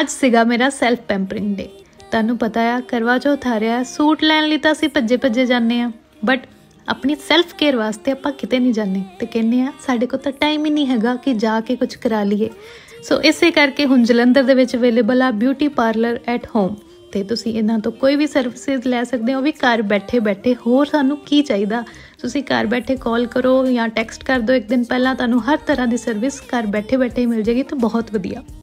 ਅੱਜ ਸੀਗਾ ਮੇਰਾ ਸੈਲਫ ਪੈਂਪਰਿੰਗ ਡੇ ਤੁਹਾਨੂੰ ਪਤਾ ਆ ਕਰਵਾ ਚੌਥ ਆ ਰਿਹਾ ਸੂਟ ਲੈਣ ਲਈ ਤਾਂ ਅਸੀਂ ਭੱਜੇ ਭੱਜੇ ਜਾਂਦੇ ਆ ਬਟ ਆਪਣੀ ਸੈਲਫ ਕੇਅਰ ਵਾਸਤੇ ਆਪਾਂ ਕਿਤੇ ਨਹੀਂ ਜਾਂਦੇ ਤੇ ਕਹਿੰਦੇ ਆ ਸਾਡੇ ਕੋਲ ਤਾਂ ਟਾਈਮ ਹੀ ਨਹੀਂ ਹੈਗਾ ਕਿ ਜਾ ਕੇ ਕੁਝ ਕਰਾ ਲਈਏ ਸੋ ਇਸੇ ਕਰਕੇ ਹੁਣ ਜਲੰਧਰ ਦੇ ਵਿੱਚ ਅਵੇਲੇਬਲ ਆ ਬਿਊਟੀ ਪਾਰਲਰ ਐਟ ਹੋਮ ਤੇ ਤੁਸੀਂ ਇਹਨਾਂ ਤੋਂ ਕੋਈ ਵੀ ਸਰਵਿਸਿਜ਼ ਲੈ ਸਕਦੇ ਹੋ ਵੀ ਘਰ ਬੈਠੇ ਬੈਠੇ ਹੋਰ ਸਾਨੂੰ ਕੀ ਚਾਹੀਦਾ ਤੁਸੀਂ ਘਰ ਬੈਠੇ ਕਾਲ ਕਰੋ ਜਾਂ ਟੈਕਸਟ ਕਰ ਦਿਓ ਇੱਕ ਦਿਨ ਪਹਿਲਾਂ ਤੁਹਾਨੂੰ ਹਰ ਤਰ੍ਹਾਂ ਦੀ ਸਰਵਿਸ ਘਰ ਬੈਠੇ ਬੈਠੇ ਮਿਲ ਜਾਏਗੀ ਤਾਂ ਬਹੁਤ ਵਧੀਆ